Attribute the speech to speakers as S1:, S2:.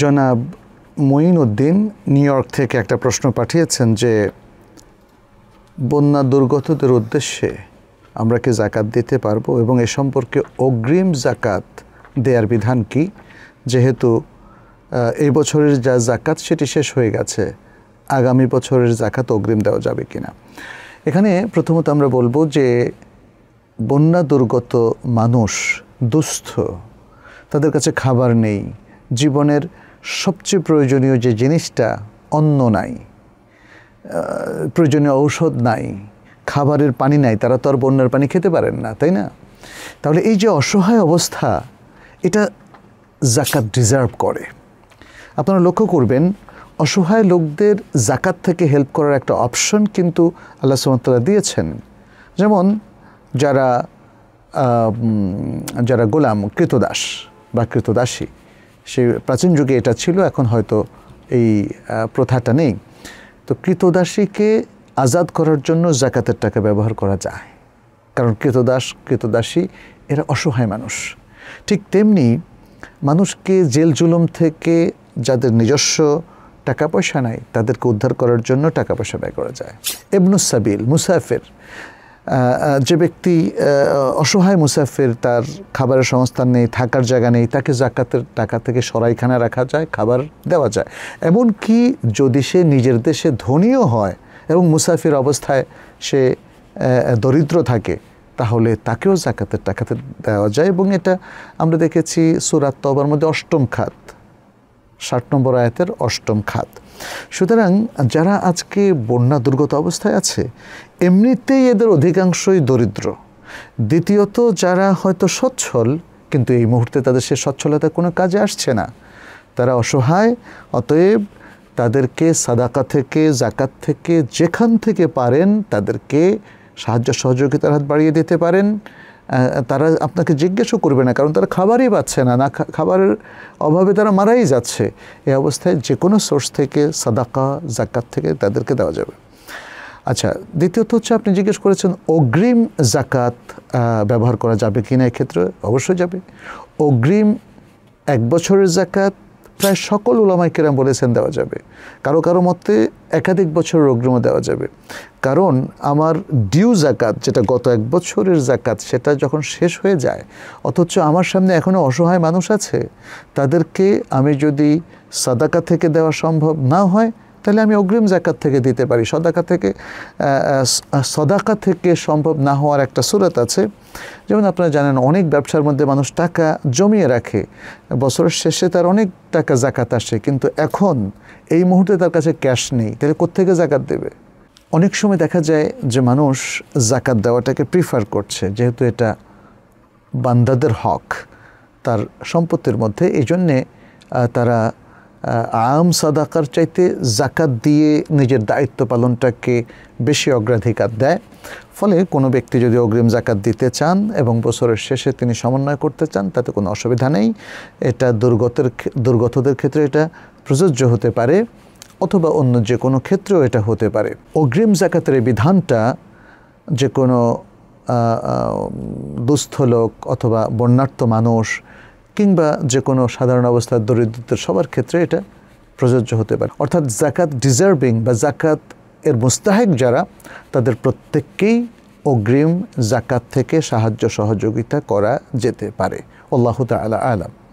S1: জনাব Moin Uddin new York থেকে একটা প্রশ্ন পাঠিয়েছেন যে বন্যা দুর্গতদের উদ্দেশ্যে আমরা কি জাকাত দিতে পারবো এবং এ সম্পর্কে অগ্রিম জাকাত দেওয়ার বিধান কি যেহেতু এই বছরের যা জাকাত সেটি শেষ হয়ে গেছে আগামী বছরের জাকাত অগ্রিম দেওয়া যাবে কিনা এখানে প্রথমত আমরা বলবো যে বন্যা দুর্গত মানুষ দুস্থ তাদের কাছে খাবার নেই জীবনের সবচেয়ে প্রয়োজনীয় যে জিনিসটা অন্ন নাই প্রয়োজনীয় ঔষধ নাই খাবারের পানি নাই তারা তো আর বন্যার পানি খেতে পারেন না তাই না তাহলে এই যে অসহায় অবস্থা এটা জাকাত ডিজার্ভ করে আপনারা লক্ষ্য করবেন অসহায় লোকদের জাকাত থেকে হেল্প করার একটা অপশন কিন্তু আল্লাহ সুমতলা দিয়েছেন যেমন যারা যারা গোলাম কৃতদাস বা কৃতদাসী সে প্রাচীন যুগে এটা ছিল এখন হয়তো এই প্রথাটা নেই তো কৃতদাসীকে আজাদ করার জন্য জাকাতের টাকা ব্যবহার করা যায় কারণ কৃতদাস কৃতদাসী এরা অসহায় মানুষ ঠিক তেমনি মানুষকে জেল জুলুম থেকে যাদের নিজস্ব টাকা পয়সা নাই তাদেরকে উদ্ধার করার জন্য টাকা পয়সা ব্যয় করা যায় এবনুস সাবিল যে ব্যক্তি অসহায় মুসাফির তার খাবারের সংস্থান নেই থাকার জায়গা নেই তাকে জাকাতের টাকা থেকে সরাইখানা রাখা যায় খাবার দেওয়া যায় এমনকি যদি সে নিজের দেশে ধনীও হয় এবং মুসাফির অবস্থায় সে দরিদ্র থাকে তাহলে তাকেও জাকাতের টাকাতে দেওয়া যায় এবং এটা আমরা দেখেছি সুরাত মধ্যে অষ্টম খাত ষাট নম্বর আয়াতের অষ্টম খাত সুতরাং যারা আজকে বন্যা দুর্গত অবস্থায় আছে এমনিতেই এদের অধিকাংশই দরিদ্র দ্বিতীয়ত যারা হয়তো সচ্ছল কিন্তু এই মুহূর্তে তাদের সে সচ্ছলতা কোনো কাজে আসছে না তারা অসহায় অতএব তাদেরকে সাদাকা থেকে জাকাত থেকে যেখান থেকে পারেন তাদেরকে সাহায্য সহযোগিতার হাত বাড়িয়ে দিতে পারেন তারা আপনাকে জিজ্ঞাসা করবে না কারণ তারা খাবারই পাচ্ছে না না খাবারের অভাবে তারা মারাই যাচ্ছে এই অবস্থায় যে কোনো সোর্স থেকে সাদাকা জাকাত থেকে তাদেরকে দেওয়া যাবে আচ্ছা দ্বিতীয়ত হচ্ছে আপনি জিজ্ঞেস করেছেন অগ্রিম জাকাত ব্যবহার করা যাবে কি না এক্ষেত্রে অবশ্যই যাবে অগ্রিম এক বছরের জাকাত প্রায় সকল ওলামাই কেরাম বলেছেন দেওয়া যাবে কারো কারো মতে একাধিক বছর অগ্রিম দেওয়া যাবে কারণ আমার ডিউ জাকাত যেটা গত এক বছরের জাকাত সেটা যখন শেষ হয়ে যায় অথচ আমার সামনে এখনও অসহায় মানুষ আছে তাদেরকে আমি যদি সাদাকা থেকে দেওয়া সম্ভব না হয় তাহলে আমি অগ্রিম জাকাত থেকে দিতে পারি সদাকা থেকে সদাকা থেকে সম্ভব না হওয়ার একটা সুরত আছে যেমন আপনারা জানেন অনেক ব্যবসার মধ্যে মানুষ টাকা জমিয়ে রাখে বছরের শেষে তার অনেক টাকা জাকাত আসে কিন্তু এখন এই মুহূর্তে তার কাছে ক্যাশ নেই তাহলে কোথেকে জাকাত দেবে অনেক সময় দেখা যায় যে মানুষ জাকাত দেওয়াটাকে প্রিফার করছে যেহেতু এটা বান্দাদের হক তার সম্পত্তির মধ্যে এই জন্যে তারা আম সাদাকার চাইতে জাকাত দিয়ে নিজের দায়িত্ব পালনটাকে বেশি অগ্রাধিকার দেয় ফলে কোনো ব্যক্তি যদি অগ্রিম জাকাত দিতে চান এবং বছরের শেষে তিনি সমন্বয় করতে চান তাতে কোনো অসুবিধা নেই এটা দুর্গতের দুর্গতদের ক্ষেত্রে এটা প্রযোজ্য হতে পারে অথবা অন্য যে কোনো ক্ষেত্রেও এটা হতে পারে অগ্রিম জাকাতের এই বিধানটা যে কোনো দুস্থ লোক অথবা বন্যার্থ মানুষ কিংবা যে কোনো সাধারণ অবস্থার দরিদ্রদের সবার ক্ষেত্রে এটা প্রযোজ্য হতে পারে অর্থাৎ জাকাত ডিজার্ভিং বা জাকাত এর মুস্তাহেক যারা তাদের প্রত্যেককেই অগ্রিম জাকাত থেকে সাহায্য সহযোগিতা করা যেতে পারে আল্লাহ তালা আলাম